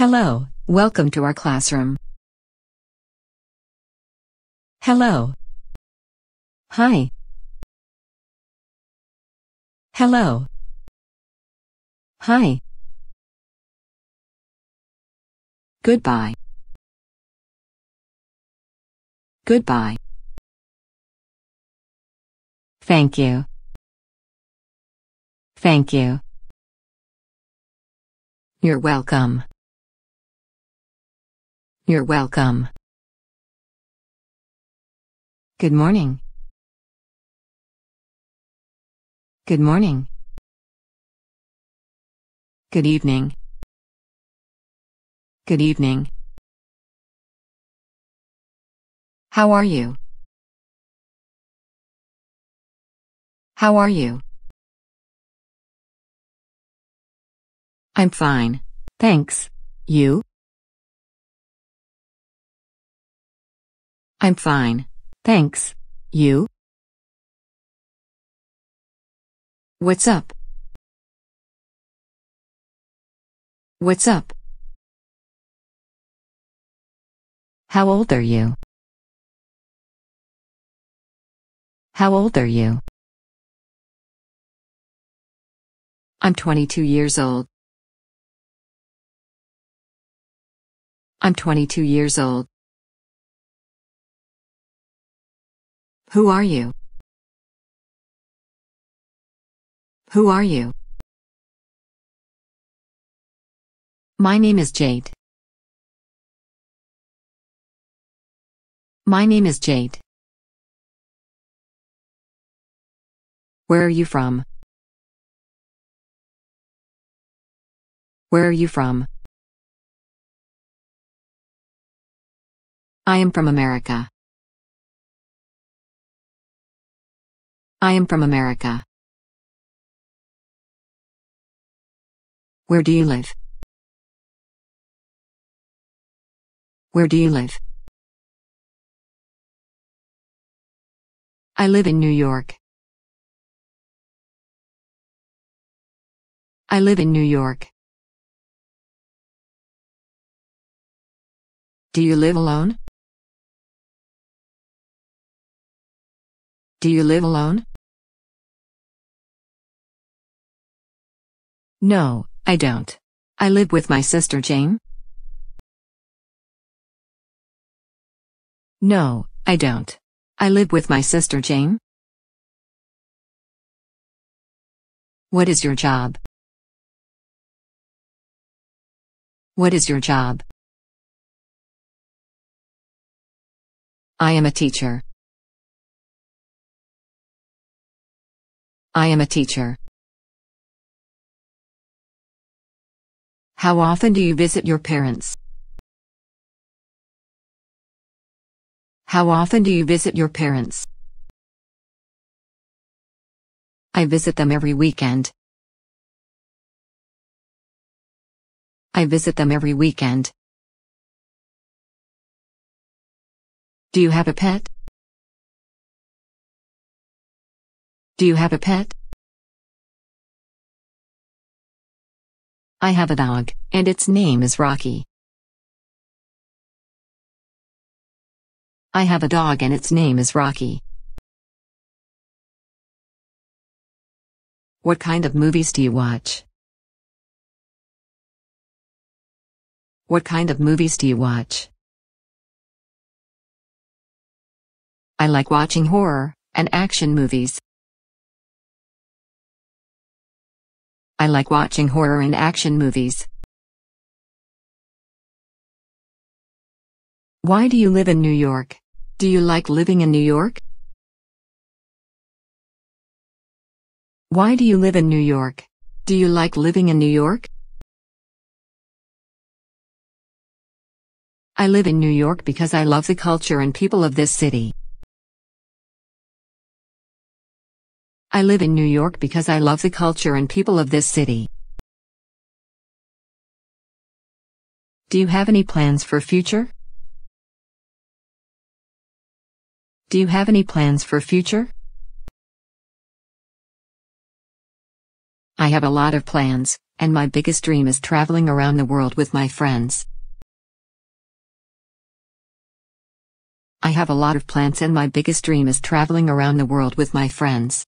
Hello, welcome to our classroom. Hello. Hi. Hello. Hi. Goodbye. Goodbye. Thank you. Thank you. You're welcome. You're welcome. Good morning. Good morning. Good evening. Good evening. How are you? How are you? I'm fine. Thanks. You? I'm fine. Thanks. You? What's up? What's up? How old are you? How old are you? I'm 22 years old. I'm 22 years old. Who are you? Who are you? My name is Jade. My name is Jade. Where are you from? Where are you from? I am from America. I am from America. Where do you live? Where do you live? I live in New York. I live in New York. Do you live alone? Do you live alone? No, I don't. I live with my sister Jane. No, I don't. I live with my sister Jane. What is your job? What is your job? I am a teacher. I am a teacher. How often do you visit your parents? How often do you visit your parents? I visit them every weekend. I visit them every weekend. Do you have a pet? Do you have a pet? I have a dog, and its name is Rocky. I have a dog and its name is Rocky. What kind of movies do you watch? What kind of movies do you watch? I like watching horror and action movies. I like watching horror and action movies. Why do you live in New York? Do you like living in New York? Why do you live in New York? Do you like living in New York? I live in New York because I love the culture and people of this city. I live in New York because I love the culture and people of this city. Do you have any plans for future? Do you have any plans for future? I have a lot of plans, and my biggest dream is traveling around the world with my friends. I have a lot of plans and my biggest dream is traveling around the world with my friends.